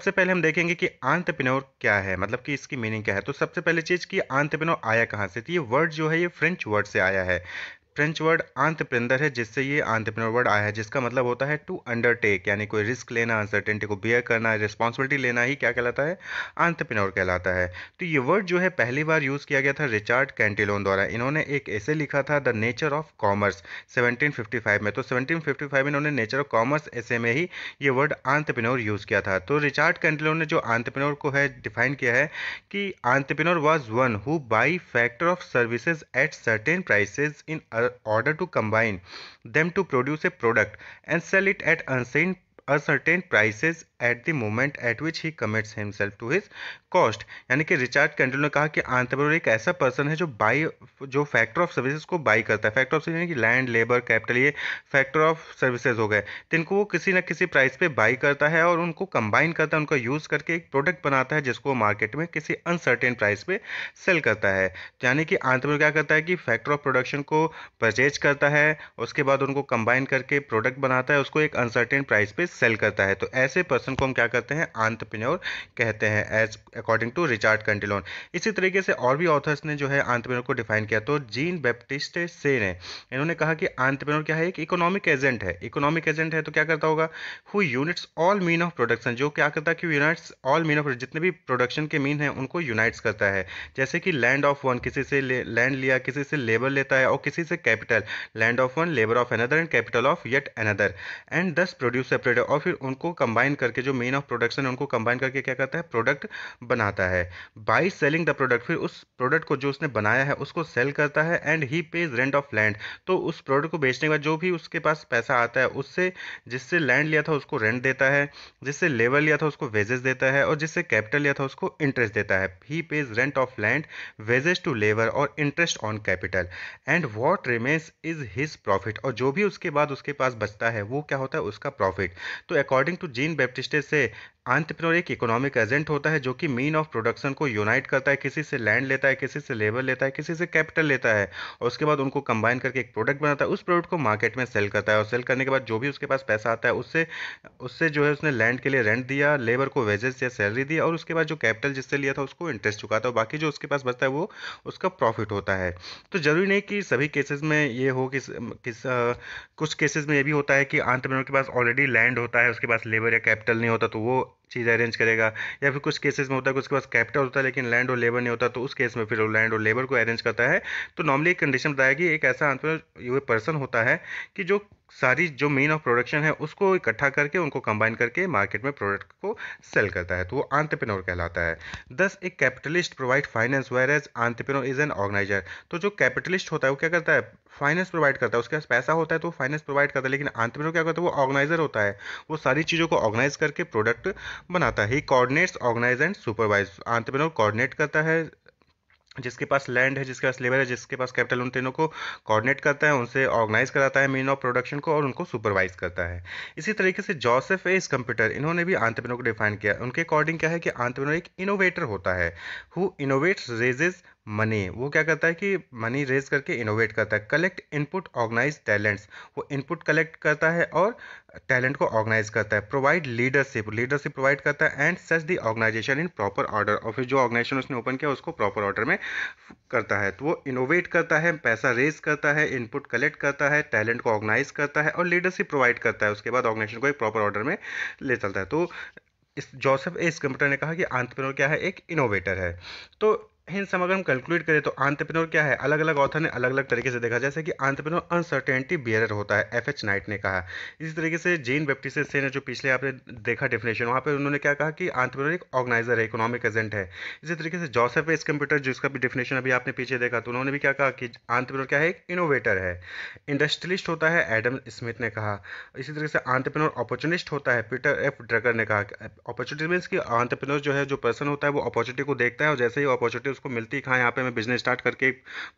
सबसे पहले हम देखेंगे कि आंतपिनोर क्या है मतलब कि इसकी मीनिंग क्या है तो सबसे पहले चीज़ कि आंतपिनोर आया कहाँ से तो ये वर्ड जो है ये फ्रेंच वर्ड से आया है फ्रेंच वर्ड आंतप्रेंदर है जिससे ये आंतप्रेनर वर्ड आया है जिसका मतलब होता है टू अंडरटेक यानी कोई रिस्क लेना अनसर्टेनिटी को बियर करना रिस्पॉन्सिबिलिटी लेना ही क्या कहलाता है आंतप्रेनर कहलाता है तो ये वर्ड जो है पहली बार यूज़ किया गया था रिचार्ड कैंटिलोन द्वारा इन्होंने एक ऐसे लिखा था the nature of commerce five में तो 1755 इन्होंने नेचर ऑफ कॉमर्स ऐसे में ही ये वर्ड आंतप्रेनर यूज़ किया था तो रिचार्ड कैंटिलोन ने जो आंतप्रेनर को है डिफाइन किया है कि entrepreneur was one who buy factor of services at certain prices in other order to combine them to produce a product and sell it at uncertain a certain prices at the moment at which he commits himself to his cost यानी कि Richard candle ने कहा कि आंतरप्रवर एक ऐसा person है जो buy जो फैक्टर ऑफ सर्विसेज को बाई करता है फैक्टर ऑफ सर्विस यानी कि लैंड लेबर कैपिटल ये फैक्टर ऑफ सर्विसेज हो गए जिनको वो किसी न किसी प्राइस पे बाई करता है और उनको कंबाइन करता है उनका यूज़ करके एक प्रोडक्ट बनाता है जिसको मार्केट में किसी अनसर्टेन प्राइस पे सेल करता है यानी कि आंतरप्रवर क्या करता है कि फैक्टर ऑफ प्रोडक्शन को परचेज करता है उसके बाद उनको कंबाइन करके प्रोडक्ट बनाता है उसको एक अनसर्टेन प्राइस पे सेल करता है तो ऐसे पर्सन को हम क्या करते हैं आंतप्रेन्योर कहते हैं as according to Richard Cantillon इसी तरीके से और भी ऑथर्स ने जो है आंतप्रेन्योर को डिफाइन किया तो जीन बैप्टिस्ट से ने इन्होंने कहा कि आंतप्रेन्योर क्या है एक इकोनॉमिक एजेंट है इकोनॉमिक एजेंट है तो क्या करता होगा who units all mean of production जो क्या करता है कि यूनिट्स ऑल मीन ऑफ जितने भी प्रोडक्शन के मीन हैं उनको यूनाइट्स करता है जैसे कि लैंड ऑफ वन किसी से लैंड लिया किसी से लेबर लेता है और किसी से capital land of one labour of another and capital of yet another and thus produce separate और फिर उनको कंबाइन करके जो मेन ऑफ प्रोडक्शन है उनको कंबाइन करके क्या करता है प्रोडक्ट बनाता है बाई सेलिंग द प्रोडक्ट फिर उस प्रोडक्ट को जो उसने बनाया है उसको सेल करता है and he pays rent of land तो उस प्रोडक्ट को बेचने के बाद जो भी उसके पास पैसा आता है उससे जिससे लैंड लिया था उसको रेंट देता है जिससे लेबर लिया था उसको वेजेस देता है और जिससे कैपिटल लिया था उसको इंटरेस्ट देता है he pays rent of land wages to labour और interest on capital and what remains is his profit और जो भी उसके बाद उसके पास बचता है वो क्या होता है उसका प्रॉफिट तो अकॉर्डिंग टू जीन बैप्टिस्टे से आंट्रप्रनोर एक इकोनॉमिक एजेंट होता है जो कि मीन ऑफ प्रोडक्शन को यूनाइट करता है किसी से लैंड लेता है किसी से लेबर लेता है किसी से कैपिटल लेता है और उसके बाद उनको कंबाइन करके एक प्रोडक्ट बनाता है उस प्रोडक्ट को मार्केट में सेल करता है और सेल करने के बाद जो भी उसके पास पैसा आता है उससे उससे जो है उसने लैंड के लिए रेंट दिया लेबर को वेजेस या सैलरी दी और उसके बाद जो कैपिटल जिससे लिया था उसको इंटरेस्ट चुकाता है बाकी जो उसके पास बचता है वो उसका प्रॉफिट होता है तो ज़रूरी नहीं कि सभी केसेज में ये हो कि किस कुछ केसेज में ये भी होता है कि आंट्रप्रनोर के पास ऑलरेडी लैंड होता है उसके पास लेबर या कैपिटल नहीं होता तो वो चीज़ अरेंज करेगा या फिर कुछ केसेस में होता है कि उसके पास कैपिटल होता है लेकिन लैंड और लेबर नहीं होता तो उस केस में फिर वो लैंड और लेबर को अरेंज करता है तो नॉर्मली एक कंडीशन बताया कि एक ऐसा ये पर्सन होता है कि जो सारी जो मेन ऑफ प्रोडक्शन है उसको इकट्ठा करके उनको कंबाइन करके मार्केट में प्रोडक्ट को सेल करता है तो वो आंतपिनोर कहलाता है दस एक capitalist provide finance whereas entrepreneur is an organiser तो जो कैपिटलिस्ट होता है वो क्या करता है फाइनेंस प्रोवाइड करता है उसके पास पैसा होता है तो फाइनेंस प्रोवाइड करता है लेकिन अंत में तो क्या करता है वो ऑर्गेनाइजर होता है वो सारी चीज़ों को ऑर्गेनाइज करके प्रोडक्ट बनाता है he coordinates organise and supervise entrepreneur coordinate करता है जिसके पास लैंड है जिसके पास लेबर है जिसके पास कैपिटल उन तीनों को कोऑर्डिनेट करता है उनसे ऑर्गेनाइज कराता है मीन ऑफ प्रोडक्शन को और उनको सुपरवाइज करता है इसी तरीके से जोसेफ ए इस कंप्यूटर इन्होंने भी आंतप्रेनोर को डिफाइन किया उनके अकॉर्डिंग क्या है कि आंतप्रेनोर एक इनोवेटर होता है हु इनोवेट्स रेजेज मनी वो क्या करता है कि मनी रेज करके इनोवेट करता है कलेक्ट इनपुट ऑर्गेनाइज टैलेंट्स वो इनपुट कलेक्ट करता है और टैलेंट को ऑर्गेनाइज करता है प्रोवाइड लीडरशिप लीडरशिप प्रोवाइड करता है and such the organisation in proper order और फिर जो ऑर्गेनाइजेशन उसने ओपन किया उसको प्रॉपर ऑर्डर में करता है तो वो इनोवेट करता है पैसा रेज करता है इनपुट कलेक्ट करता है टैलेंट को ऑर्गेनाइज करता है और लीडरशिप प्रोवाइड करता है उसके बाद ऑर्गेनाइजेशन को एक प्रॉपर ऑर्डर में ले चलता है तो इस जोसेफ एस कंप्यूटर ने कहा कि आंतप्रनोर क्या है एक इनोवेटर है तो हिंस हम अगर हम कैलकुलेट करें तो आंतरप्रेनोर क्या है अलग अलग ऑथर ने अलग अलग तरीके से देखा जैसे कि आंतरप्रेनोर अनसर्टेनिटी बियरर होता है एफ एच नाइट ने कहा इसी तरीके से जेन बेप्टिस से ने जो पिछले आपने देखा डेफिनेशन वहाँ पर उन्होंने क्या कहा कि आंतरप्रेनोर एक ऑर्गनाइजर है इकोनॉमिक एजेंट है इसी तरीके से जोसेफ एस कंप्यूटर जिसका भी डेफिनेशन अभी आपने पीछे देखा तो उन्होंने भी क्या कहा कि आंतरप्रेनोर क्या है एक इनोवेटर है इंडस्ट्रियलिस्ट होता है एडम स्मिथ ने कहा इसी तरीके से आंतपिनोर अपॉर्चुनिस्ट होता है पीटर एफ ड्रगर ने कहा अपॉर्चुनिटी मीन्स कि आंतरप्रेनोर जो है जो पर्सन होता है वो अपॉर्चुनिटी को देखता है और जैसे ही अपॉर्चुनिटी उसको मिलती है कहाँ यहाँ पे मैं बिजनेस स्टार्ट करके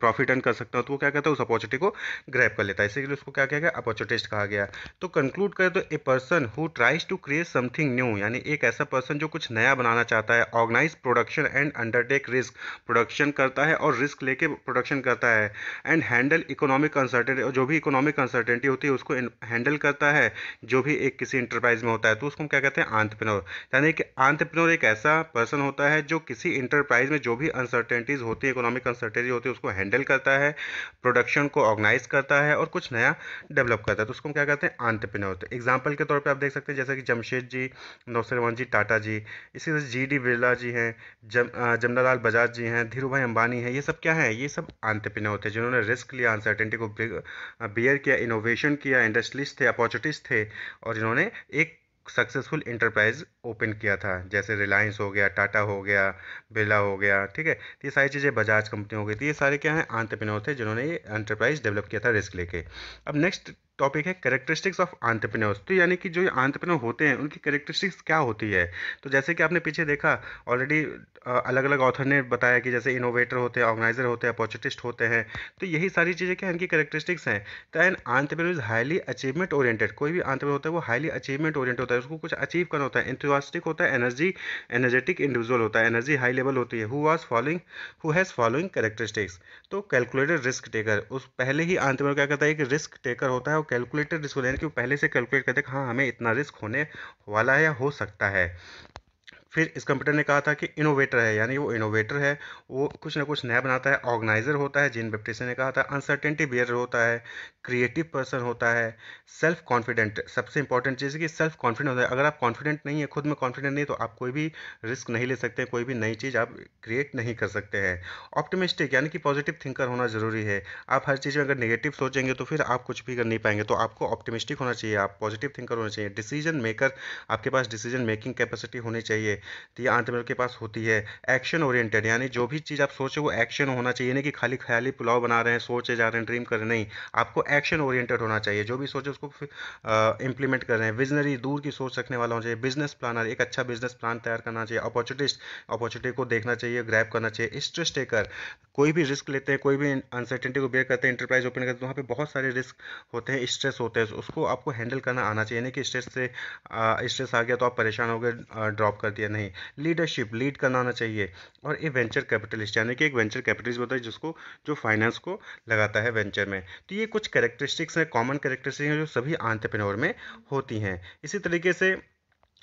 प्रॉफिट अर्न कर सकता हूँ तो वो क्या कहता है उस अपॉर्चुनिटी को ग्रैप कर लेता है इसीलिए उसको क्या किया गया अपॉर्चुनिटिस्ट कहा गया तो कंक्लूड करें तो a person who tries to create something new यानी एक ऐसा पर्सन जो कुछ नया बनाना चाहता है organise production and undertake risk production करता है और रिस्क लेके प्रोडक्शन करता है एंड हैंडल इकोनॉमिक अनसर्टेंटी और जो भी इकोनॉमिक अनसर्टेंटी होती है उसको हैंडल करता है जो भी एक किसी इंटरप्राइज में होता है तो उसको हम क्या कहते हैं आंतप्रनोर यानी कि आंतप्रनोर एक ऐसा पर्सन होता है जो किसी इंटरप्राइज में जो भी अनसर्टेनिटीज़ होती है इकोनॉमिक अनसर्टेनिटी होती है उसको हैंडल करता है प्रोडक्शन को ऑर्गेनाइज करता है और कुछ नया डेवलप करता है तो उसको हम क्या कहते हैं होते हैं एग्जाम्पल के तौर पर आप देख सकते हैं जैसे कि जमशेद जी नौसरवान जी टाटा जी इसी तरह जी डी बिरला जी हैं जम जमनालाल बजाज जी हैं धीरू भाई अंबानी हैं ये सब क्या है ये सब आंतरप्रेन्योर होते हैं जिन्होंने रिस्क लिया अनसर्टेनिटी को बियर किया इनोवेशन किया इंडस्ट्रीज थे अपॉर्चुनिटीज़ थे और इन्होंने एक सक्सेसफुल इंटरप्राइज ओपन किया था जैसे रिलायंस हो गया टाटा हो गया बिरला हो गया ठीक है तो ये सारी चीज़ें बजाज कंपनी हो गई थी ये सारे क्या हैं आंट्रप्रनोर थे जिन्होंने ये एंटरप्राइज डेवलप किया था रिस्क लेके अब नेक्स्ट टॉपिक है करेक्टरिस्टिक्स ऑफ आंट्रप्रनोर्स तो यानी कि जो आंट्रप्रनोर होते हैं उनकी करेक्टरिस्टिक्स क्या होती है तो जैसे कि आपने पीछे देखा ऑलरेडी अलग अलग ऑथर ने बताया कि जैसे इनोवेटर होते हैं ऑर्गेनाइजर होते हैं अपॉर्चुनिस्ट होते हैं तो यही सारी चीज़ें क्या इनकी करेक्टरिस्टिक्स हैं तो an entrepreneur is highly achievement oriented कोई भी आंट्रप्रनोर होता है वो हाईली अचीवमेंट ओरिएंटेड होता है उसको कुछ अचीव करना होता है इंतजार enthusiastic होता है एनर्जी एनर्जेटिक इंडिविजुअल होता है एनर्जी हाई लेवल होती है who was following who has following characteristics तो कैलकुलेटेड रिस्क टेकर उस पहले ही अंत में क्या करता है कि रिस्क टेकर होता है और कैलकुलेटेड रिस्क होता है कि वो पहले से कैलकुलेट करते हैं हाँ हमें इतना रिस्क होने वाला है या हो सकता है फिर इस कंप्यूटर ने कहा था कि इनोवेटर है यानी वो इनोवेटर है वो कुछ ना कुछ नया बनाता है ऑर्गेनाइजर होता है जिन बेप्टिस ने कहा था अनसर्टेंटी बियर होता है क्रिएटिव पर्सन होता है सेल्फ कॉन्फिडेंट सबसे इंपॉर्टेंट चीज़ है कि सेल्फ कॉन्फिडेंट होता है अगर आप कॉन्फिडेंट नहीं है खुद में कॉन्फिडेंट नहीं तो आप कोई भी रिस्क नहीं ले सकते कोई भी नई चीज़ आप क्रिएट नहीं कर सकते हैं ऑप्टिमिस्टिक यानी कि पॉजिटिव थिंकर होना ज़रूरी है आप हर चीज़ में अगर नेगेटिव सोचेंगे तो फिर आप कुछ भी कर नहीं पाएंगे तो आपको ऑप्टिमिस्टिक होना चाहिए आप पॉजिटिव थिंकर होना चाहिए डिसीजन मेकर आपके पास डिसीजन मेकिंग कैपेसिटी होनी चाहिए तो ये आंसर के पास होती है एक्शन ओरिएंटेड यानी जो भी चीज़ आप सोचे वो एक्शन होना चाहिए नहीं कि खाली ख्याली पुलाव बना रहे हैं सोचे जा रहे हैं ड्रीम कर रहे हैं नहीं आपको एक्शन ओरिएंटेड होना चाहिए जो भी सोचे उसको इंप्लीमेंट कर रहे हैं विजनरी दूर की सोच रखने वाला होना चाहिए बिजनेस प्लानर एक अच्छा बिजनेस प्लान तैयार करना चाहिए अपॉर्चुनिटिस्ट अपॉर्चुनिटी को देखना चाहिए ग्रैप करना चाहिए स्ट्रेस टेकर कोई भी रिस्क लेते हैं कोई भी अनसर्टेंटी को बेयर करते हैं इंटरप्राइज ओपन करते हैं तो वहाँ पर बहुत सारे रिस्क होते हैं स्ट्रेस होते हैं उसको आपको हैंडल करना आना चाहिए यानी कि स्ट्रेस से स्ट्रेस आ गया तो आप परेशान हो गए ड्रॉप कर दिया या नहीं लीडरशिप लीड करना आना चाहिए और ये वेंचर कैपिटलिस्ट यानी कि एक वेंचर कैपिटलिस्ट होता है जिसको जो फाइनेंस को लगाता है वेंचर में तो ये कुछ कैरेक्टरिस्टिक्स हैं कॉमन कैरेक्टरिस्टिक्स हैं जो सभी आंट्रप्रनोर में होती हैं इसी तरीके से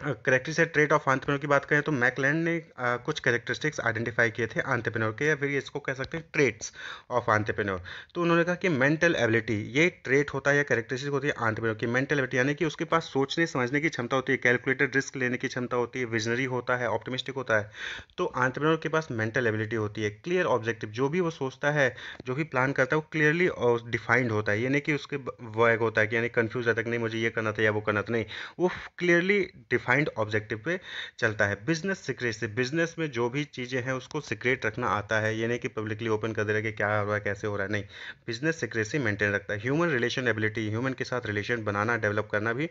करेक्टरी से ट्रेट ऑफ आंतप्रेनोर की बात करें तो मैकलैंड ने आ, कुछ करेक्टरिस्टिक्स आइडेंटिफाई किए थे आंतप्रेनोर के या फिर इसको कह सकते हैं ट्रेट्स ऑफ आंतप्रेनोर तो उन्होंने कहा कि मेंटल एबिलिटी ये ट्रेट होता है या करेक्टरिस्टिक होती है आंतप्रेनोर की मेंटल एबिलिटी यानी कि उसके पास सोचने समझने की क्षमता होती है कैलकुलेटेड रिस्क लेने की क्षमता होती है विजनरी होता है ऑप्टोमिस्टिक होता है तो आंतप्रेनोर के पास मेंटल एबिलिटी होती है क्लियर ऑब्जेक्टिव जो भी वो सोचता है जो भी प्लान करता है वो क्लियरली डिफाइंड होता है यानी कि उसके वैग होता है कि यानी कन्फ्यूज रहता है कि नहीं मुझे ये करना था या वो करना था नहीं वो क्लियरली डिफाइंड ऑब्जेक्टिव पे चलता है बिजनेस सीक्रेट से बिजनेस में जो भी चीज़ें हैं उसको सीक्रेट रखना आता है ये नहीं कि पब्लिकली ओपन कर दे रहा है कि क्या हो रहा है कैसे हो रहा है नहीं बिजनेस सीक्रेसी मेंटेन रखता है ह्यूमन रिलेशन एबिलिटी ह्यूमन के साथ रिलेशन बनाना डेवलप करना भी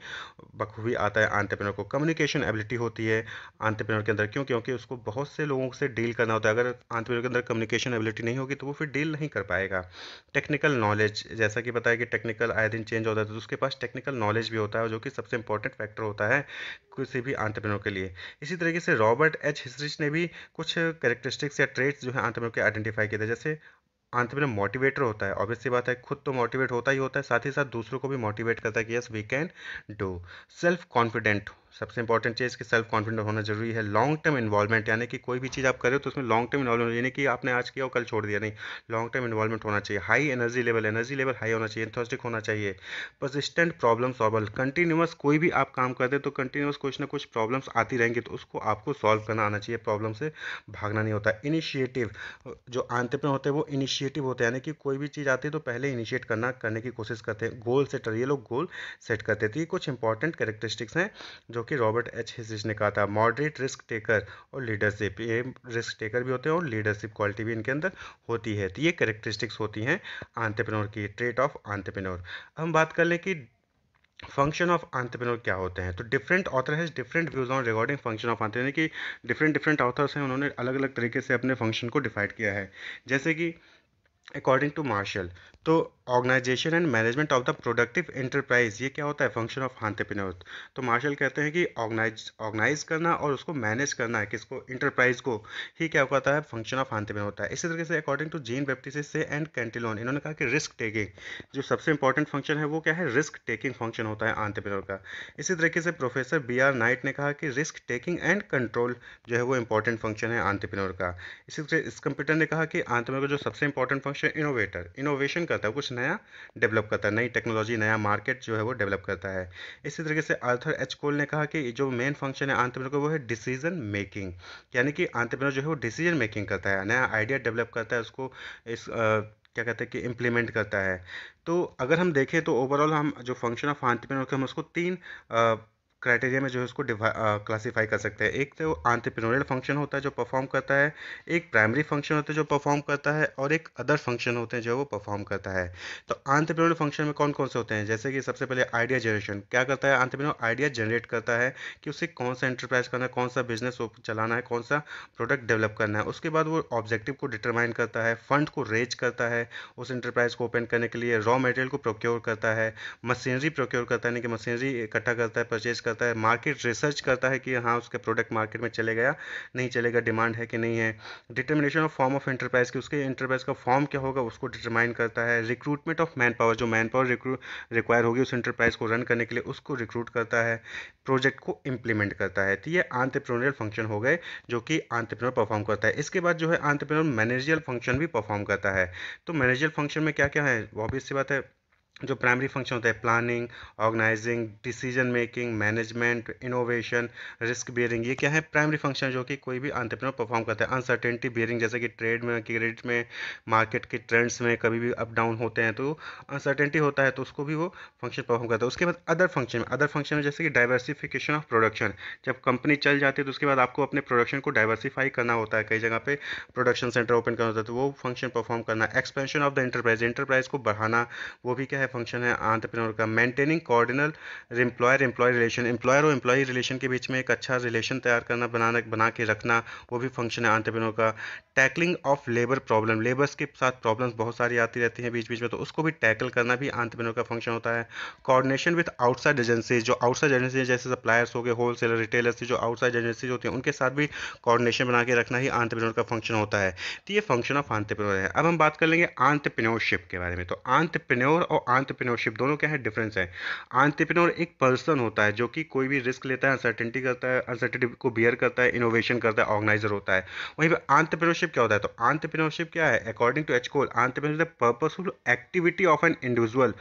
बखूबी आता है आंट्रप्रनर को कम्युनिकेशन एबिलिटी होती है आंट्रप्रनर के अंदर क्यों क्योंकि उसको बहुत से लोगों से डील करना होता है अगर आंट्रप्रनर के अंदर कम्युनिकेशन एबिलिटी नहीं होगी तो वो फिर डील नहीं कर पाएगा टेक्निकल नॉलेज जैसा कि बताया कि टेक्निकल आए दिन चेंज होता है तो उसके पास टेक्निकल नॉलेज भी होता है जो कि सबसे इंपॉर्टेंट फैक्टर होता है किसी भी आंट्रप्रनोर के लिए इसी तरीके से रॉबर्ट एच हिस्ट्रिच ने भी कुछ करेक्टरिस्टिक्स या ट्रेट्स जो है आंट्रप्रनोर के आइडेंटिफाई किए थे जैसे आंट्रप्रनोर मोटिवेटर होता है ऑब्वियसली बात है खुद तो मोटिवेट होता ही होता है साथ ही साथ दूसरों को भी मोटिवेट करता है कि yes we can do self confident सबसे इंपॉर्टेंट चीज़ कि सेल्फ कॉन्फिडेंट होना जरूरी है लॉन्ग टर्म इन्वॉल्वमेंट यानी कि कोई भी चीज़ आप करें तो उसमें लॉन्ग टर्म इन्वॉल्वमेंट यानी कि आपने आज किया और कल छोड़ दिया नहीं लॉन्ग टर्म इन्वॉल्वमेंट होना चाहिए high energy level energy level high होना चाहिए इंथोस्टिक होना चाहिए परसिस्टेंट प्रॉब्लम सॉल्वर कंटिन्यूस कोई भी आप काम करते तो कंटिन्यूस कुछ ना कुछ प्रॉब्लम्स आती रहेंगी तो उसको आपको सॉल्व करना आना चाहिए प्रॉब्लम से भागना नहीं होता इनिशिएटिव जो आंतरप्रन होते हैं वो इनिशिएटिव होते हैं यानी कि कोई भी चीज़ आती है तो पहले इनिशिएट करना करने की कोशिश करते हैं गोल सेटर ये लोग गोल सेट करते थे तो ये कुछ इंपॉर्टेंट कैरेक्टरिस्टिक्स हैं जो कि रॉबर्ट एच हिजिज ने कहा था मॉडरेट रिस्क टेकर और लीडरशिप ये रिस्क टेकर भी होते हैं और लीडरशिप क्वालिटी भी इनके अंदर होती है तो ये करेक्टरिस्टिक्स होती हैं आंतरप्रेनोर की ट्रेट ऑफ आंतरप्रेनोर हम बात कर लें कि फंक्शन ऑफ आंतरप्रेनोर क्या होते हैं तो different author has different views on regarding function of entrepreneur कि डिफरेंट डिफरेंट ऑथर्स हैं उन्होंने अलग अलग तरीके से अपने फंक्शन को डिफाइड किया है जैसे कि अकॉर्डिंग टू मार्शल तो organisation and management of the productive enterprise ये क्या होता है फंक्शन ऑफ हांतप्रनोर तो मार्शल कहते हैं कि ऑर्गेनाइज ऑर्गेनाइज करना और उसको मैनेज करना है किसको इंटरप्राइज को ही क्या होता है फंक्शन ऑफ हांतप्रनोर होता है इसी तरीके से अकॉर्डिंग टू जीन बेप्टिस से एंड कैंटिलोन इन्होंने कहा कि रिस्क टेकिंग जो सबसे इंपॉर्टेंट फंक्शन है वो क्या है रिस्क टेकिंग फंक्शन होता है आंतप्रनोर का इसी तरीके से प्रोफेसर बी आर नाइट ने कहा कि रिस्क टेकिंग एंड कंट्रोल जो है वो इंपॉर्टेंट फंक्शन है आंतप्रनोर का इसी तरह इस कंप्यूटर ने कहा कि आंतप्रनोर का जो सबसे इंपॉर्टेंट फंक्शन इनोवेटर इनोवेशन करता है कुछ नया डेवलप करता है नई टेक्नोलॉजी नया मार्केट जो है वो डेवलप करता है इसी तरीके से आर्थर एच कोल ने कहा कि जो मेन फंक्शन है आंट्रप्रनर का वो है डिसीजन मेकिंग यानी कि आंट्रप्रनर जो है वो डिसीजन मेकिंग करता है नया आइडिया डेवलप करता है उसको इस आ, क्या कहते हैं कि इम्प्लीमेंट करता है तो अगर हम देखें तो ओवरऑल हम जो फंक्शन ऑफ आंट्रप्रनर हम उसको तीन आ, क्राइटेरिया में जो है उसको क्लासीफाई कर सकते हैं एक तो आंट्रप्रेनोरियल फंक्शन होता है जो परफॉर्म करता है एक प्राइमरी फंक्शन होता है जो परफॉर्म करता है और एक अदर फंक्शन होते हैं जो वो परफॉर्म करता है तो आंट्रप्रेनोरियल फंक्शन में कौन कौन से होते हैं जैसे कि सबसे पहले आइडिया जनरेशन क्या करता है आंट्रप्रेनोर आइडिया जनरेट करता है कि उसे कौन सा इंटरप्राइज करना है कौन सा बिजनेस चलाना है कौन सा प्रोडक्ट डेवलप करना है उसके बाद वो ऑब्जेक्टिव को डिटरमाइन करता है फंड को रेज करता है उस इंटरप्राइज को ओपन करने के लिए रॉ मटेरियल को प्रोक्योर करता है मशीनरी प्रोक्योर करता है यानी कि मशीनरी इकट्ठा करता है परचेज करता करता है मार्केट रिसर्च करता है कि हाँ उसके प्रोडक्ट मार्केट में चले गया नहीं चलेगा डिमांड है कि नहीं है determination of form of enterprise की उसके इंटरप्राइज का फॉर्म क्या होगा उसको डिटरमाइन करता है रिक्रूटमेंट ऑफ मैन पावर जो मैन पावर रिक्वायर होगी उस इंटरप्राइज को रन करने के लिए उसको रिक्रूट करता है प्रोजेक्ट को इंप्लीमेंट करता है तो ये आंट्रप्रनोरियल फंक्शन हो गए जो कि आंट्रप्रनोर परफॉर्म करता है इसके बाद जो है आंट्रप्रनोर मैनेजियल फंक्शन भी परफॉर्म करता है तो मैनेजियल फंक्शन में क्या क्या है ऑब्वियस सी बात है जो प्राइमरी फंक्शन होता है planning organising decision making management innovation risk bearing ये क्या है प्राइमरी फंक्शन जो कि कोई भी अंतरप्रनर परफॉर्म करता है अनसर्टेनिटी बियरिंग जैसे कि ट्रेड में क्रेडिट में मार्केट के ट्रेंड्स में कभी भी अप डाउन होते हैं तो अनसर्टेनिटी होता है तो उसको भी वो फंक्शन परफॉर्म करता है उसके बाद अदर फंक्शन में अदर फंक्शन में जैसे कि डाइवर्सिफिकेशन ऑफ प्रोडक्शन जब कंपनी चल जाती है तो उसके बाद आपको अपने प्रोडक्शन को डाइवर्सिफाई करना होता है कई जगह पर प्रोडक्शन सेंटर ओपन करना होता है तो वो फंक्शन परफॉर्म करना expansion of the enterprise enterprise को बढ़ाना वो भी क्या है है फंक्शन है आंट्रप्रेनोर का maintaining cordial employer employee relation employer और एम्प्लॉय रिलेशन के बीच में एक अच्छा रिलेशन तैयार करना बनाना बना के रखना वो भी फंक्शन है आंट्रप्रेनोर का tackling of labour problem labours के साथ प्रॉब्लम्स बहुत सारी आती रहती हैं बीच बीच में तो उसको भी टैकल करना भी आंट्रप्रेनोर का फंक्शन होता है कॉर्डिनेशन विथ आउटसाइड एजेंसीज जो आउटसाइड एजेंसी जैसे सप्लायर्स हो गए होलसेलर रिटेलर्स जो आउटसाइड एजेंसीज होती हैं उनके साथ भी कॉर्डिनेशन बना के रखना ही आंट्रप्रेनोर का फंक्शन होता है तो ये फंक्शन ऑफ आंट्रप्रेनोर है अब हम बात कर लेंगे आंट्रप्रेन्योरशिप के बारे में तो आंट्रप्रेन्योर और आंट्रप्रनोरशिप दोनों क्या है डिफरेंस है आंट्रप्रनोर एक पर्सन होता है जो कि कोई भी रिस्क लेता है अनसर्टेनिटी करता है अनसर्टेनिटी को बियर करता है इनोवेशन करता है ऑर्गेनाइजर होता है वहीं पर आंट्रप्रनोरशिप क्या होता है तो आंट्रप्रनोरशिप क्या है according to H Cole entrepreneur purposeful activity of an individual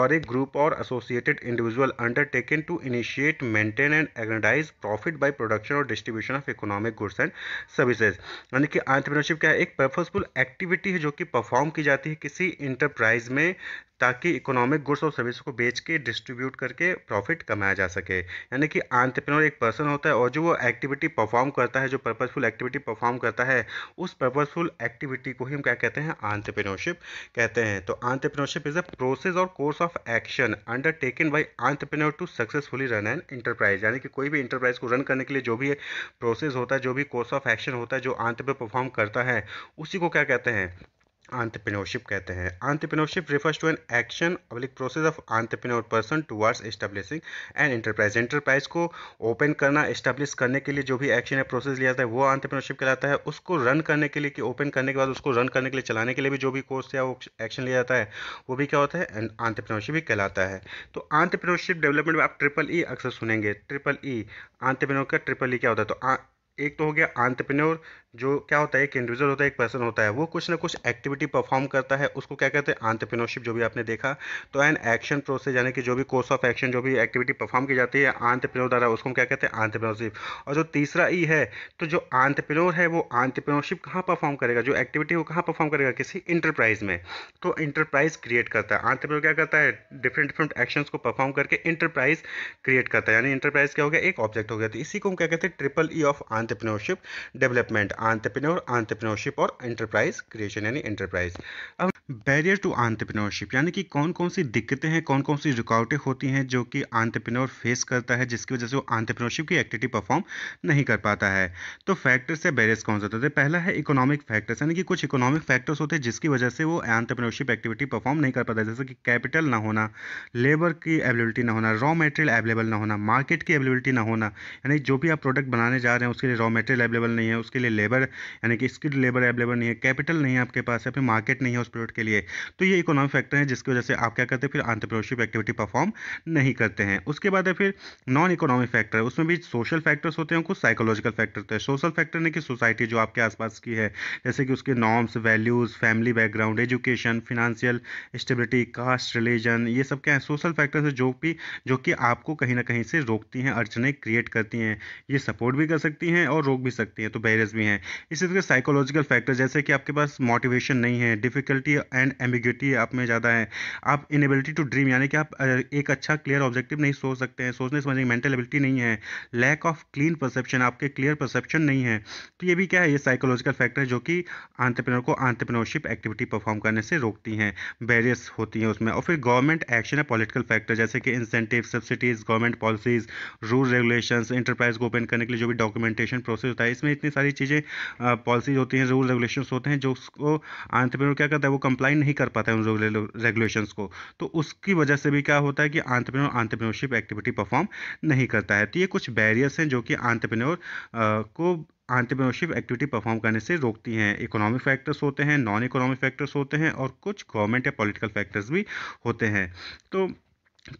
और एक ग्रुप और associated individual undertaken to initiate maintain and aggrandise profit by production और distribution of economic goods and services यानी कि आंट्रप्रनोरशिप क्या है एक पर्पजफुल एक्टिविटी है जो कि परफॉर्म की जाती है किसी इंटरप्राइज में ताकि इकोनॉमिक गुड्स और सर्विस को बेच के डिस्ट्रीब्यूट करके प्रॉफिट कमाया जा सके यानी कि आंट्रप्रनोर एक पर्सन होता है और जो वो एक्टिविटी परफॉर्म करता है जो पर्पजफुल एक्टिविटी परफॉर्म करता है उस पर्पजफुल एक्टिविटी को ही हम क्या कहते हैं आंट्रप्रनोरशिप कहते हैं तो आंट्रप्रनोरशिप इज अ प्रोसेस और course of action undertaken by entrepreneur to successfully run an enterprise यानी कि कोई भी इंटरप्राइज को रन करने के लिए जो भी प्रोसेस होता है जो भी कोर्स ऑफ एक्शन होता है जो आंट्रप्रनोर परफॉर्म करता है उसी को क्या कहते हैं एंटरप्रेन्योरशिप कहते हैं entrepreneurship refers to an action अब्लिक process of entrepreneur person towards establishing an enterprise enterprise को ओपन करना एस्टेब्लिश करने के लिए जो भी एक्शन या प्रोसेस लिया जाता है वो एंटरप्रेन्योरशिप कहलाता है उसको रन करने के लिए कि ओपन करने के बाद उसको रन करने के लिए चलाने के लिए भी जो भी कोर्स या वो एक्शन लिया जाता है वो भी क्या होता है एंटरप्रेन्योरशिप भी कहलाता है तो एंटरप्रेन्योरशिप डेवलपमेंट में आप ट्रिपल ई e अक्सर सुनेंगे ट्रिपल ई एंटरप्रेन्योर का ट्रिपल ई e क्या होता है तो एक तो हो गया एंटरप्रेन्योर जो क्या होता है एक इंडिविजुअल होता है एक पर्सन होता है वो कुछ ना कुछ एक्टिविटी परफॉर्म करता है उसको क्या कहते हैं आंतरप्रिनोरशिप जो भी आपने देखा तो एन एक्शन प्रोसेस यानी कि जो भी कोर्स ऑफ एक्शन जो भी एक्टिविटी परफॉर्म की जाती है आंतरप्रिनोर द्वारा उसको हम क्या कहते हैं आंतरप्रिनोरशिप और जो तीसरा ई है तो जो आंतरप्रिनोर है वो आंतरप्रिनोरशिप कहाँ परफॉर्म करेगा जो एक्टिविटी वो कहाँ परफॉर्म करेगा किसी इंटरप्राइज में तो इंटरप्राइज क्रिएट करता है आंतरप्रिनोर क्या करता है डिफरेंट डिफरेंट एक्शन को परफॉर्म करके इंटरप्राइज क्रिएट करता है यानी इंटरप्राइज क्या हो गया एक ऑब्जेक्ट हो गया तो इसी को हम क्या कहते हैं triple E of entrepreneurship development entrepreneur entrepreneurship और एंटरप्राइज क्रिएशन यानी एंटरप्राइज अब बैरियर टू आंतरप्रिनोरशिप यानी कि कौन कौन सी दिक्कतें हैं कौन कौन सी रुकावटें होती हैं जो कि आंतरप्रिनोर फेस करता है जिसकी वजह से वो आंतरप्रिनोरशिप की एक्टिविटी परफॉर्म नहीं कर पाता है तो फैक्टर्स या बैरियर्स कौन से होते हैं तो पहला है इकोनॉमिक फैक्टर्स यानी कि कुछ इकोनॉमिक फैक्टर्स होते हैं जिसकी वजह से वो आंतरप्रिनोरशिप एक्टिविटी परफॉर्म नहीं कर पाता जैसे कि कैपिटल ना होना लेबर की अवेलेबिलिटी ना होना रॉ मटेरियल अवेलेबल ना होना मार्केट की अवेलेबिलिटी ना होना यानी जो भी आप प्रोडक्ट बनाने जा रहे हैं उसके लिए रॉ मटेरियल अवेलेबल नहीं है उसके लिए लेबर यानी कि स्किल्ड लेबर अवेलेबल नहीं है कैपिटल नहीं है आपके पास या फिर मार्केट नहीं है उस प्रोडक्ट के के लिए तो ये इकोनॉमिक फैक्टर है जिसकी वजह से आप क्या करते हैं फिर आंट्रप्रोनरशिप एक्टिविटी परफॉर्म नहीं करते हैं उसके बाद है फिर नॉन इकोनॉमिक फैक्टर उसमें भी सोशल फैक्टर्स होते हैं कुछ साइकोलॉजिकल फैक्टर होते हैं सोशल फैक्टर नहीं कि सोसाइटी जो आपके आसपास की है जैसे कि उसके norms values family background education financial stability caste religion ये सब क्या है सोशल फैक्टर्स है जो भी जो कि आपको कहीं ना कहीं से रोकती हैं अड़चने क्रिएट करती हैं ये सपोर्ट भी कर सकती हैं और रोक भी सकती हैं तो बैरियर्स भी हैं इसी तरह साइकोलॉजिकल फैक्टर जैसे कि आपके पास मोटिवेशन नहीं है डिफिकल्टी एंड एम्बिग्यूटी आप में ज़्यादा है आप इनेबिलिटी टू ड्रीम यानी कि आप एक अच्छा क्लियर ऑब्जेक्टिव नहीं सोच सकते हैं सोचने समझने की मेंटल एबिलिटी नहीं है लैक ऑफ क्लीन परसेप्शन आपके क्लियर परसेप्शन नहीं है तो ये भी क्या है ये साइकोलॉजिकल फैक्टर जो कि आंट्रप्रनर को आंट्रप्रनरशिप एक्टिविटी परफॉर्म करने से रोकती हैं बैरियर्स होती हैं उसमें और फिर गवर्नमेंट एक्शन है पॉलिटिकल फैक्टर जैसे कि incentive subsidies government policies rule regulations enterprise को ओपन करने के लिए जो भी डॉक्यूमेंटेशन प्रोसेस होता है इसमें इतनी सारी चीज़ें पॉलिसीज होती हैं रूल रेगुलेशन होते हैं जो उसको आंट्रप्रनर क्या करता है वो कंप्लाई नहीं कर पाते उन रेगुलेशंस को तो उसकी वजह से भी क्या होता है कि आंट्रप्रेन्योर आंट्रप्रेन्योरशिप एक्टिविटी परफॉर्म नहीं करता है तो ये कुछ बैरियर्स हैं जो कि आंट्रप्रेन्योर को आंट्रप्रेन्योरशिप एक्टिविटी परफॉर्म करने से रोकती हैं इकोनॉमिक फैक्टर्स होते हैं नॉन इकोनॉमिक फैक्टर्स होते हैं और कुछ गवर्नमेंट या पॉलिटिकल फैक्टर्स भी होते हैं तो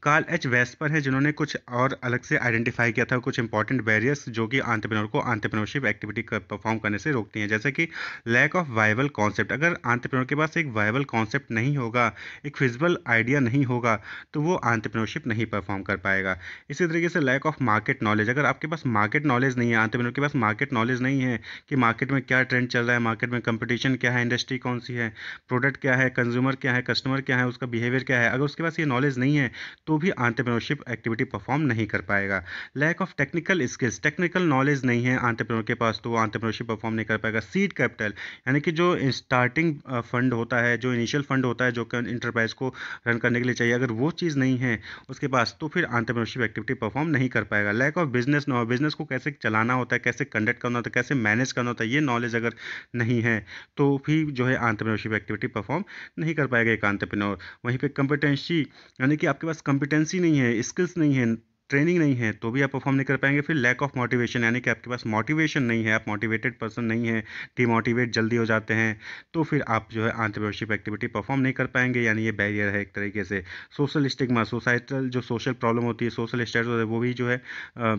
कार्ल एच वेस्पर है जिन्होंने कुछ और अलग से आइडेंटिफाई किया था कुछ इंपॉर्टेंट बैरियर्स जो कि आंट्रप्रनोर को आंट्रप्रनोरशिप एक्टिविटी कर, परफॉर्म करने से रोकती हैं जैसे कि लैक ऑफ वाइबल कॉन्सेप्ट अगर आंट्रप्रनोर के पास एक वाइबल कॉन्सेप्ट नहीं होगा एक फिजिबल आइडिया नहीं होगा तो वो आंट्रप्रनोरशिप नहीं परफॉर्म कर पाएगा इसी तरीके से लैक ऑफ मार्केट नॉलेज अगर आपके पास मार्केट नॉलेज नहीं है आंट्रप्रनोर के पास मार्केट नॉलेज नहीं है कि मार्केट में क्या ट्रेंड चल रहा है मार्केट में कंपटिशन क्या है इंडस्ट्री कौन सी है प्रोडक्ट क्या है कंज्यूमर क्या है कस्टमर क्या है उसका बिहेवियर क्या है अगर उसके पास ये नॉलेज नहीं है तो भी आंट्रप्रनोरशिप एक्टिविटी परफॉर्म नहीं कर पाएगा lack of technical skills technical knowledge नहीं है आंट्रप्रनोर के पास तो वो आंट्रप्रनोरशिप परफॉर्म नहीं कर पाएगा सीड कैपिटल यानी कि जो स्टार्टिंग फंड होता है जो इनिशियल फंड होता है जो कि इंटरप्राइज को रन करने के लिए चाहिए अगर वो चीज़ नहीं है उसके पास तो फिर आंट्रप्रनोरशिप एक्टिविटी परफॉर्म नहीं कर पाएगा लैक ऑफ बिजनेस बिजनेस को कैसे चलाना होता है कैसे कंडक्ट करना होता है कैसे मैनेज करना होता है ये नॉलेज अगर नहीं है तो भी जो है आंट्रप्रनोरशिप एक्टिविटी परफॉर्म नहीं कर पाएगा एक आंट्रप्रनोर वहीं पर कंपिटेंसी यानी कि आपके पास कंपिटेंसी नहीं है स्किल्स नहीं है ट्रेनिंग नहीं है तो भी आप परफॉर्म नहीं कर पाएंगे फिर लैक ऑफ मोटिवेशन यानी कि आपके पास मोटिवेशन नहीं है आप मोटिवेटेड पर्सन नहीं है डिमोटिवेट जल्दी हो जाते हैं तो फिर आप जो है आंट्रप्रनरशिप एक्टिविटी परफॉर्म नहीं कर पाएंगे यानी ये बैरियर है एक तरीके से सोशल स्टिग्मा सोसाइटल जो सोशल प्रॉब्लम होती है सोशल स्टेटस वो भी जो है आ,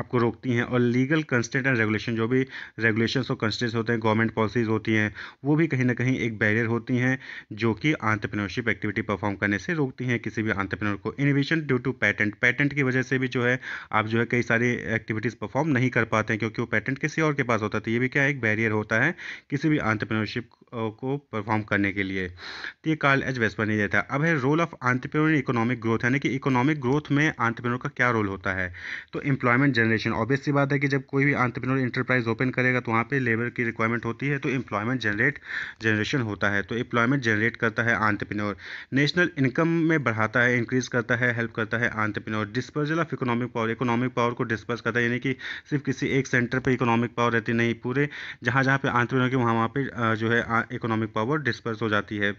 आपको रोकती हैं और लीगल कंस्टेंट एंड रेगुलेशन जो भी रेगुलेशंस और कंस्टेंट्स होते हैं गवर्नमेंट पॉलिसीज होती हैं वो भी कहीं ना कहीं एक बैरियर होती हैं जो कि आंट्रप्रनोरशिप एक्टिविटी परफॉर्म करने से रोकती हैं किसी भी आंट्रप्रनोर को innovation due to patent patent की वजह से भी जो है आप जो है कई सारी एक्टिविटीज़ परफॉर्म नहीं कर पाते हैं क्योंकि वो पैटेंट किसी और के पास होता था तो ये भी क्या एक बैरियर होता है किसी भी आंट्रप्रनोरशिप को परफॉर्म करने के लिए तो ये कार्ल एच वेस्पर नहीं देता अब है role of entrepreneur economic growth यानी कि इकोनॉमिक ग्रोथ में आंट्रप्रनोर का क्या रोल होता है तो एम्प्लॉयमेंट जनरेशन ऑब्वियस सी बात है कि जब कोई भी आंट्रप्रनोर इंटरप्राइज ओपन करेगा तो वहाँ पे लेबर की रिक्वायरमेंट होती है तो एम्प्लॉयमेंट जनरेट जनरेशन होता है तो एम्प्लॉयमेंट जनरेट करता है आंट्रप्रनोर नेशनल इनकम में बढ़ाता है इंक्रीज करता है हेल्प करता है entrepreneur dispersal of economic power economic power को डिस्पर्स करता है यानी कि सिर्फ किसी एक सेंटर पर इकोनॉमिक पावर रहती नहीं पूरे जहाँ जहाँ पे आंट्रप्रनोर के वहाँ वहाँ पर जो है इकोनॉमिक पावर डिस्पर्स हो जाती है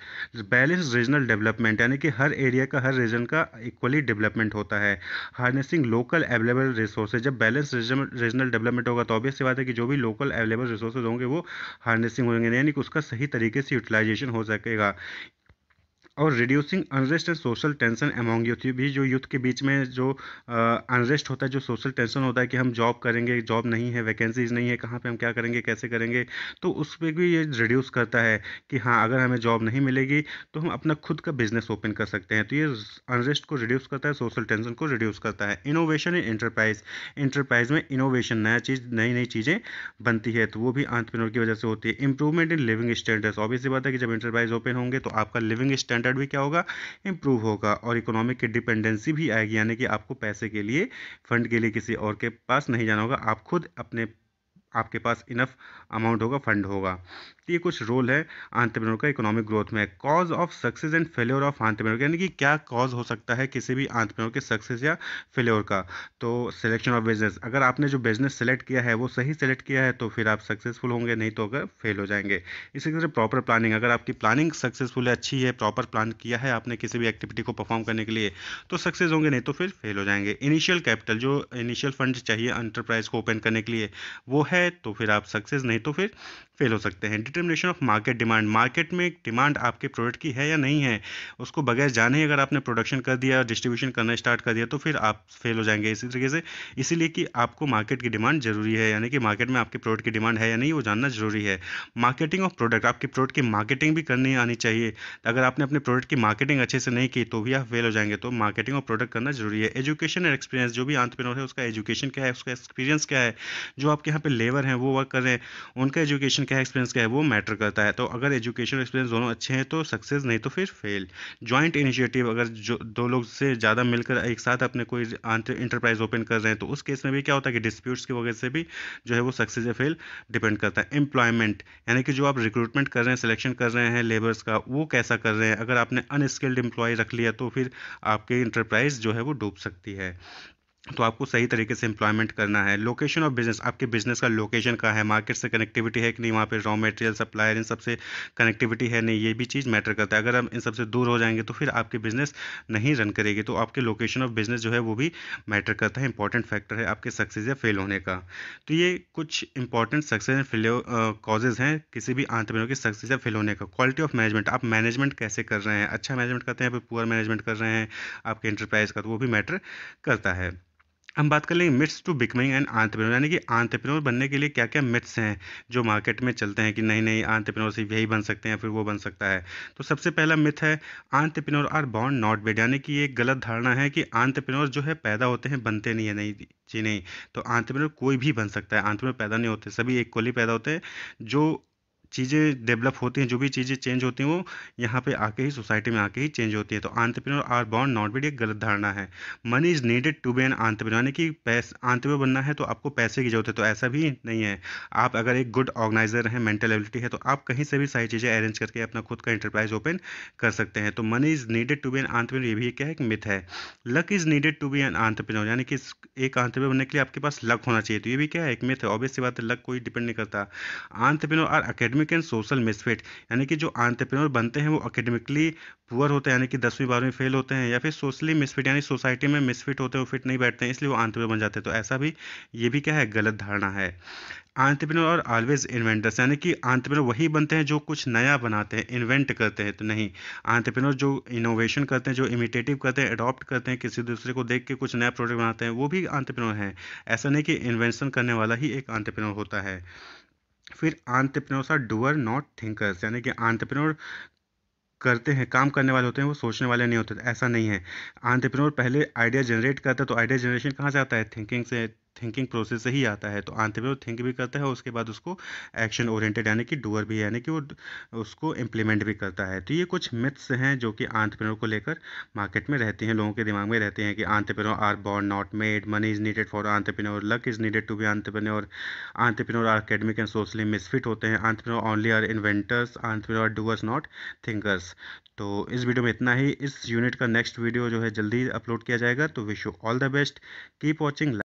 बैलेंस रीजनल डेवलपमेंट यानी कि हर एरिया का हर रीजन का इक्वली डेवलपमेंट होता है हार्नेसिंग लोकल अवेलेबल रिसोर्सेज जब बैलेंस रीजनल डेवलपमेंट होगा तो ऑब्वियस बात है कि जो भी लोकल अवेलेबल रिसोर्सेज होंगे वो हार्नेसिंग होंगे यानी कि उसका सही तरीके से यूटिलाइजेशन हो सकेगा और reducing unrest and social tension among youth भी जो यूथ के बीच में जो अनरेस्ट होता है जो सोशल टेंशन होता है कि हम जॉब करेंगे जॉब नहीं है वैकेंसीज नहीं है कहाँ पे हम क्या करेंगे कैसे करेंगे तो उस पर भी ये रिड्यूस करता है कि हाँ अगर हमें जॉब नहीं मिलेगी तो हम अपना खुद का बिजनेस ओपन कर सकते हैं तो ये अनरेस्ट को रिड्यूस करता है सोशल टेंशन को रिड्यूस करता है इनोवेशन इन इंटरप्राइज इंटरप्राइज में इनोवेशन नया चीज़ नई नई चीज़ें बनती है तो वो भी आंट्रप्रनोर की वजह से होती है improvement in living standards obviously बात है कि जब इंटरप्राइज ओपन होंगे तो आपका लिविंग स्टैंड स्टैंडर्ड भी क्या होगा इंप्रूव होगा और इकोनॉमिक की डिपेंडेंसी भी आएगी यानी कि आपको पैसे के लिए फंड के लिए किसी और के पास नहीं जाना होगा आप खुद अपने आपके पास इनफ अमाउंट होगा फंड होगा तो ये कुछ रोल है आंतरप्रनोर का इकोनॉमिक ग्रोथ में cause of success and failure of entrepreneur यानी कि क्या कॉज हो सकता है किसी भी आंतरप्रनोर के सक्सेस या फेल्योर का तो सिलेक्शन ऑफ बिजनेस अगर आपने जो बिजनेस सेलेक्ट किया है वो सही सेलेक्ट किया है तो फिर आप सक्सेसफुल होंगे नहीं तो अगर फेल हो जाएंगे इसी तरह प्रॉपर प्लानिंग अगर आपकी प्लानिंग सक्सेसफुल है अच्छी है प्रॉपर प्लान किया है आपने किसी भी एक्टिविटी को परफॉर्म करने के लिए तो सक्सेस होंगे नहीं तो फिर फेल हो जाएंगे इनिशियल कैपिटल जो इनिशियल फंड चाहिए एंटरप्राइज को ओपन करने के लिए वो है तो फिर आप सक्सेस नहीं तो फिर फेल हो सकते हैं determination of market demand market में डिमांड आपके प्रोडक्ट की है या नहीं है उसको बगैर जाने अगर आपने प्रोडक्शन कर दिया डिस्ट्रीब्यूशन करना स्टार्ट कर दिया तो फिर आप फेल हो जाएंगे इसी तरीके से इसीलिए कि आपको मार्केट की डिमांड जरूरी है यानी कि मार्केट में आपके प्रोडक्ट की डिमांड है या नहीं वो जानना जरूरी है मार्केटिंग ऑफ प्रोडक्ट आपके प्रोडक्ट की मार्केटिंग भी करनी आनी चाहिए अगर आपने अपने प्रोडक्ट की मार्केटिंग अच्छे से नहीं की तो भी आप फेल हो जाएंगे तो मार्केटिंग ऑफ प्रोडक्ट करना जरूरी है एजुकेशन एंड एक्सपीरियंस जो भी आंतप्रेनोर है उसका एजुकेशन क्या है उसका एक्सपीरियंस क्या है जो आपके यहाँ पे लेबर हैं वो वर्क कर रहे हैं उनका एजुकेशन क्या है एक्सपीरियंस क्या है वो मैटर करता है तो अगर एजुकेशन एक्सपीरियंस दोनों अच्छे हैं तो सक्सेस नहीं तो फिर फेल ज्वाइंट इनिशिएटिव अगर जो दो लोग से ज़्यादा मिलकर एक साथ अपने कोई इंटरप्राइज ओपन कर रहे हैं तो उस केस में भी क्या होता है कि डिस्प्यूट्स की वजह से भी जो है वो सक्सेस या फेल डिपेंड करता है एम्प्लॉयमेंट यानी कि जो आप रिक्रूटमेंट कर रहे हैं सिलेक्शन कर रहे हैं लेबर्स का वो कैसा कर रहे हैं अगर आपने अनस्किल्ड एम्प्लॉय रख लिया तो फिर आपकी इंटरप्राइज जो है वो डूब सकती है तो आपको सही तरीके से एम्प्लॉयमेंट करना है लोकेशन ऑफ बिजनेस आपके बिजनेस का लोकेशन कहाँ है मार्केट से कनेक्टिविटी है कि नहीं वहाँ पे रॉ मटेरियल सप्लायर इन सबसे कनेक्टिविटी है नहीं ये भी चीज़ मैटर करता है अगर हम इन सबसे दूर हो जाएंगे तो फिर आपकी बिजनेस नहीं रन करेगी तो आपके लोकेशन ऑफ बिजनेस जो है वो भी मैटर करता है इंपॉर्टेंट फैक्टर है आपके सक्सेस या फेल होने का तो ये कुछ important success and fail causes हैं किसी भी आंतरिक के सक्सेस या फेल होने का क्वालिटी ऑफ मैनेजमेंट आप मैनेजमेंट कैसे कर रहे हैं अच्छा मैनेजमेंट करते हैं या फिर पुअर मैनेजमेंट कर रहे हैं आपके इंटरप्राइज का तो वो भी मैटर करता है हम बात कर लेंगे myths to becoming and entrepreneur यानी कि आंतप्रेनोर बनने के लिए क्या क्या मिट्स हैं जो मार्केट में चलते हैं कि नहीं नहीं आंतप्रेनोर सिर्फ यही बन सकते हैं फिर वो बन सकता है तो सबसे पहला मिथ है आंतप्रेनोर आर बॉन्ड नॉट बेड यानी कि ये गलत धारणा है कि आंतप्रेनोर जो है पैदा होते हैं बनते नहीं है नहीं जी नहीं तो आंतप्रेनोर कोई भी बन सकता है आंतप्रेनोर पैदा नहीं होते सभी एक कोली पैदा होते हैं जो चीज़ें डेवलप होती हैं जो भी चीज़ें चेंज होती हैं वो यहाँ पे आके ही सोसाइटी में आके ही चेंज होती है तो आंतरप्रेन्योर आर बॉन्ड नॉट बी एक गलत धारणा है money is needed to be an entrepreneur यानी कि आंतरप्रेन्योर बनना है तो आपको पैसे की जरूरत है तो ऐसा भी नहीं है आप अगर एक गुड ऑर्गेनाइजर हैं मेंटल एबिलिटी है तो आप कहीं से भी सारी चीज़ें अरेंज करके अपना खुद का इंटरप्राइज ओपन कर सकते हैं तो money is needed to be an entrepreneur ये भी क्या है एक मिथ है luck is needed to be an entrepreneur यानी कि एक आंतरप्रेन्योर बनने के लिए आपके पास लक होना चाहिए तो ये भी क्या है एक मिथ है ऑब्वियस बात है लक कोई डिपेंड नहीं करता entrepreneur are academic academic and social misfit यानी कि जो आंट्रप्रेन्योर बनते हैं वो एकेडमिकली पुअर होते हैं यानी कि दसवीं बारहवीं फेल होते हैं या फिर सोशली मिसफिट यानी सोसाइटी में मिसफिट होते हैं वो फिट नहीं बैठते हैं इसलिए वो आंट्रप्रेन्योर बन जाते हैं तो ऐसा भी ये भी क्या है गलत धारणा है आंट्रप्रेन्योर और ऑलवेज इन्वेंटर्स यानी कि आंट्रप्रेन्योर वही बनते हैं जो कुछ नया बनाते हैं इन्वेंट करते हैं तो नहीं आंट्रप्रेन्योर जो इनोवेशन करते हैं जो इमिटेटिव करते हैं अडॉप्ट करते हैं किसी दूसरे को देख के कुछ नया प्रोडक्ट बनाते हैं वो भी आंट्रप्रेन्योर हैं ऐसा नहीं कि इन्वेंशन करने वाला ही एक आंट्रप्रेन्योर होता है फिर entrepreneur are doer not thinkers यानी कि आंतप्रनोर करते हैं काम करने वाले होते हैं वो सोचने वाले नहीं होते ऐसा नहीं है आंतप्रनोर पहले आइडिया जनरेट करता है तो आइडिया जनरेशन कहाँ से आता है थिंकिंग से थिंकिंग प्रोसेस से ही आता है तो अंत में वो थिंक भी करता है उसके बाद उसको एक्शन ओरिएंटेड यानी कि डूअर भी यानी कि वो उसको इम्प्लीमेंट भी करता है तो ये कुछ मिथ्स हैं जो कि आंतप्रेनों को लेकर मार्केट में रहते हैं लोगों के दिमाग में रहते हैं कि entrepreneur are born not made money is needed for entrepreneur luck is needed to be entrepreneur entrepreneur are academic and socially misfit होते हैं entrepreneur only are inventors are doers not thinkers तो इस वीडियो में इतना ही इस unit का next video जो है जल्दी अपलोड किया जाएगा तो wish you all the best keep watching